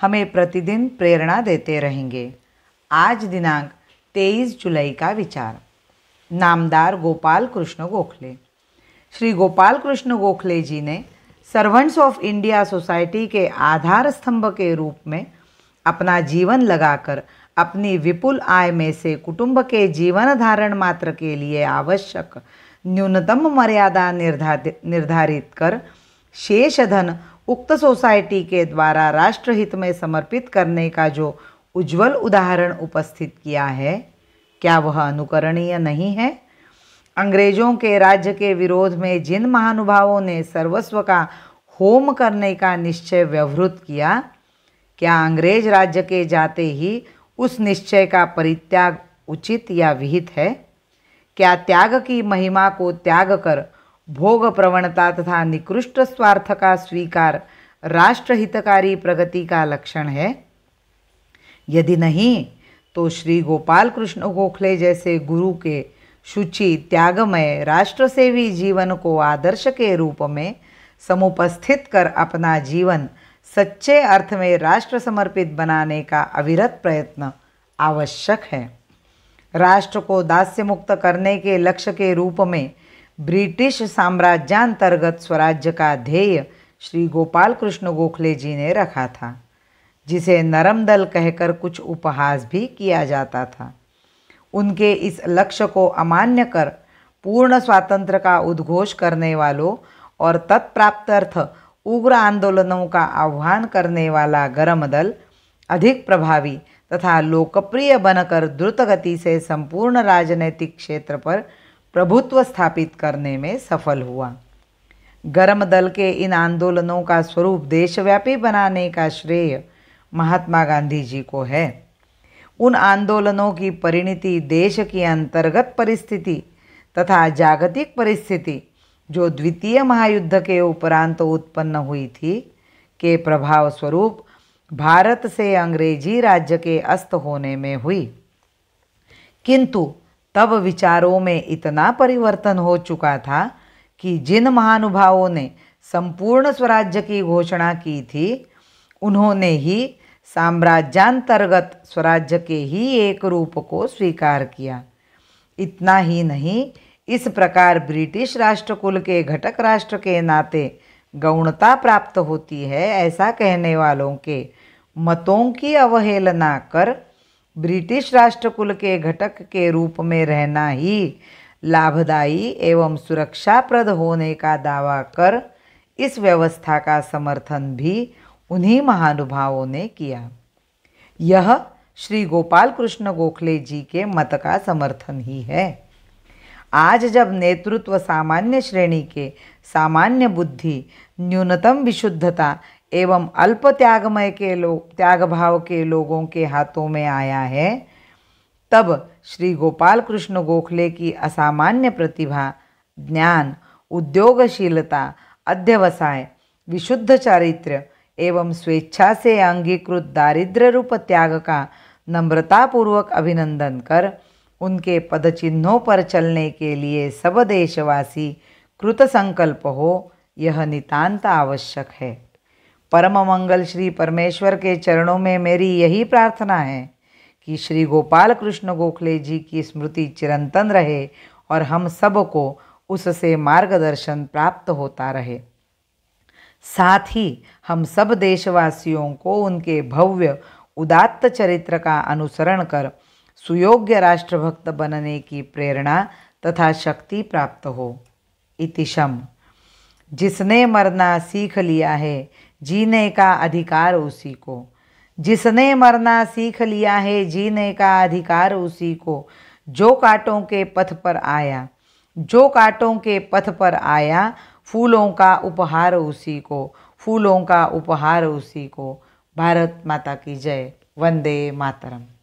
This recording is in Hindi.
हमें प्रतिदिन प्रेरणा देते रहेंगे आज दिनांक 23 जुलाई का विचार नामदार गोपाल कृष्ण गोखले श्री गोपाल कृष्ण गोखले जी ने सर्वेंट्स ऑफ इंडिया सोसाइटी के आधार स्तंभ के रूप में अपना जीवन लगाकर अपनी विपुल आय में से कुटुंब के जीवन धारण मात्र के लिए आवश्यक न्यूनतम मर्यादा निर्धारित निर्धारित कर शेष धन उक्त सोसाइटी के द्वारा राष्ट्रहित में समर्पित करने का जो उज्जवल उदाहरण उपस्थित किया है क्या वह अनुकरणीय नहीं है अंग्रेजों के राज्य के विरोध में जिन महानुभावों ने सर्वस्व का होम करने का निश्चय व्यवहृत किया क्या अंग्रेज राज्य के जाते ही उस निश्चय का परित्याग उचित या विहित है क्या त्याग की महिमा को त्याग कर भोग प्रवणता तथा निकृष्ट स्वार्थ का स्वीकार राष्ट्रहितकारी प्रगति का लक्षण है यदि नहीं तो श्री गोपाल कृष्ण गोखले जैसे गुरु के शुचि त्यागमय राष्ट्रसेवी जीवन को आदर्श के रूप में समुपस्थित कर अपना जीवन सच्चे अर्थ में राष्ट्र समर्पित बनाने का अविरत प्रयत्न आवश्यक है राष्ट्र को दास्य मुक्त करने के लक्ष्य के रूप में ब्रिटिश साम्राज्यांतर्गत स्वराज्य का ध्येय श्री गोपाल कृष्ण गोखले जी ने रखा था जिसे नरम दल कहकर कुछ उपहास भी किया जाता था उनके इस लक्ष्य को अमान्य कर पूर्ण स्वातंत्र का उद्घोष करने वालों और तत्प्राप्तर्थ उग्र आंदोलनों का आह्वान करने वाला गर्म दल अधिक प्रभावी तथा लोकप्रिय बनकर द्रुत गति से संपूर्ण राजनैतिक क्षेत्र पर प्रभुत्व स्थापित करने में सफल हुआ गर्म दल के इन आंदोलनों का स्वरूप देशव्यापी बनाने का श्रेय महात्मा गांधी जी को है उन आंदोलनों की परिणति देश की अंतर्गत परिस्थिति तथा जागतिक परिस्थिति जो द्वितीय महायुद्ध के उपरांत तो उत्पन्न हुई थी के प्रभाव स्वरूप भारत से अंग्रेजी राज्य के अस्त होने में हुई किंतु तब विचारों में इतना परिवर्तन हो चुका था कि जिन महानुभावों ने संपूर्ण स्वराज्य की घोषणा की थी उन्होंने ही साम्राज्यांतर्गत स्वराज्य के ही एक रूप को स्वीकार किया इतना ही नहीं इस प्रकार ब्रिटिश राष्ट्रकुल के घटक राष्ट्र के नाते गौणता प्राप्त होती है ऐसा कहने वालों के मतों की अवहेलना कर ब्रिटिश राष्ट्रकुल के घटक के रूप में रहना ही लाभदायी एवं सुरक्षाप्रद होने का दावा कर इस व्यवस्था का समर्थन भी उन्हीं महानुभावों ने किया यह श्री गोपाल कृष्ण गोखले जी के मत का समर्थन ही है आज जब नेतृत्व सामान्य श्रेणी के सामान्य बुद्धि न्यूनतम विशुद्धता एवं अल्प त्यागमय के लोग त्याग भाव के लोगों के हाथों में आया है तब श्री गोपाल कृष्ण गोखले की असामान्य प्रतिभा ज्ञान उद्योगशीलता अध्यवसाय विशुद्ध चारित्र्य एवं स्वेच्छा से अंगीकृत दारिद्र रूप त्याग का नम्रतापूर्वक अभिनंदन कर उनके पदचिन्हों पर चलने के लिए सब देशवासी कृत संकल्प हो यह नितांत आवश्यक है परम मंगल श्री परमेश्वर के चरणों में मेरी यही प्रार्थना है कि श्री गोपाल कृष्ण गोखले जी की स्मृति चिरंतन रहे और हम सबको उससे मार्गदर्शन प्राप्त होता रहे साथ ही हम सब देशवासियों को उनके भव्य उदात्त चरित्र का अनुसरण कर सुयोग्य राष्ट्रभक्त बनने की प्रेरणा तथा शक्ति प्राप्त हो इतिशम जिसने मरना सीख लिया है जीने का अधिकार उसी को जिसने मरना सीख लिया है जीने का अधिकार उसी को जो कांटों के पथ पर आया जो कांटों के पथ पर आया फूलों का उपहार उसी को फूलों का उपहार उसी को भारत माता की जय वंदे मातरम